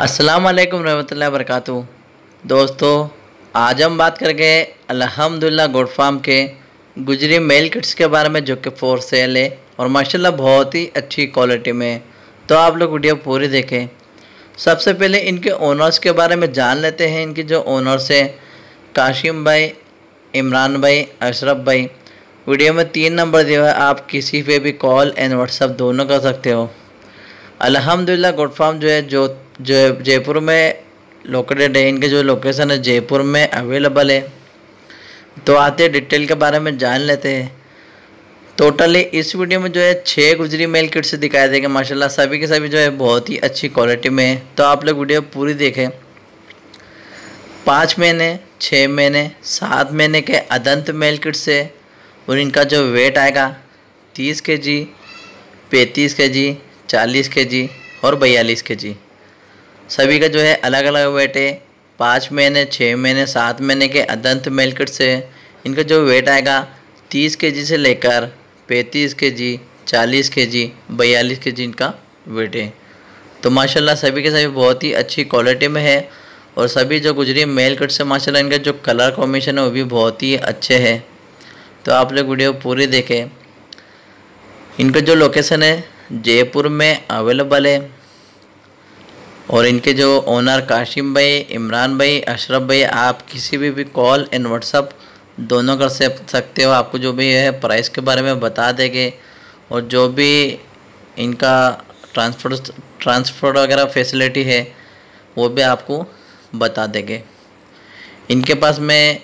अस्सलाम वालेकुम रहमतुल्लाहि बरकातहू दोस्तों आज हम बात करेंगे अल्हम्दुलिल्लाह गुड फार्म के गुजरी मेल किट्स के बारे में जो कि फोर सेल है और माशाल्लाह बहुत ही अच्छी क्वालिटी में है तो आप लोग वीडियो पूरी देखें सबसे पहले इनके ओनर्स के बारे में जान लेते हैं इनके जो ओनर्स हैं काशिम भाई इमरान भाई अशरफ भाई वीडियो में तीन नंबर दिया है आप किसी पे भी कॉल एंड व्हाट्सअप दोनों कर सकते हो अल्हम्दुलिल्लाह गोड फार्म जो है जो जो जयपुर में लोकेटेड है इनके जो लोकेशन है जयपुर में अवेलेबल है तो आते डिटेल के बारे में जान लेते हैं टोटली इस वीडियो में जो है छः गुजरी मेल किट से देंगे देगा माशाल्लाह सभी के सभी जो है बहुत ही अच्छी क्वालिटी में है तो आप लोग वीडियो पूरी देखें पाँच महीने छः महीने सात महीने के अदंत मेल किट से और इनका जो वेट आएगा तीस के जी पैंतीस के जी चालीस के जी और बयालीस के जी सभी का जो है अलग अलग वेट है पाँच महीने छः महीने सात महीने के अदंत मेलकट से इनका जो वेट आएगा तीस के जी से लेकर पैंतीस के जी चालीस के जी बयालीस के जी इनका वेट है तो माशाल्लाह सभी के सभी बहुत ही अच्छी क्वालिटी में है और सभी जो गुजरी मेल कट से माशाल्लाह इनका जो कलर कॉम्बिनेशन है वो भी बहुत ही अच्छे है तो आप लोग वीडियो पूरी देखें इनका जो लोकेशन है जयपुर में अवेलेबल है और इनके जो ओनर काशिम भाई इमरान भाई अशरफ भाई आप किसी भी भी कॉल एंड व्हाट्सअप दोनों कर सकते हो आपको जो भी है प्राइस के बारे में बता देंगे और जो भी इनका ट्रांसपोर्ट ट्रांसपोर्ट वगैरह फैसिलिटी है वो भी आपको बता देंगे इनके पास में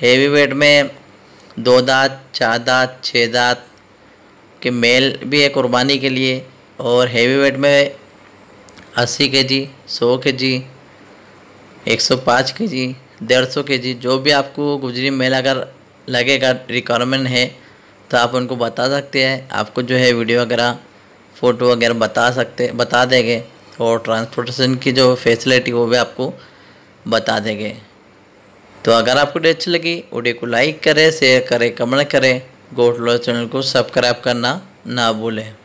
हेवी वेट में दो दांत चार दांत छः दांत के मेल भी है कुर्बानी के लिए और हेवी वेट में अस्सी के जी सौ के जी एक सौ पाँच के जी डेढ़ सौ के जी जो भी आपको गुजरी मेल अगर लगेगा रिक्वायरमेंट है तो आप उनको बता सकते हैं आपको जो है वीडियो वगैरह फ़ोटो वगैरह बता सकते बता देंगे और ट्रांसपोर्टेशन की जो फैसिलिटी वो भी आपको बता देंगे तो अगर आपको वीडियो अच्छी लगी वीडियो को लाइक करें शेयर करें कमेंट करें लो चैनल को सब्सक्राइब करना ना भूलें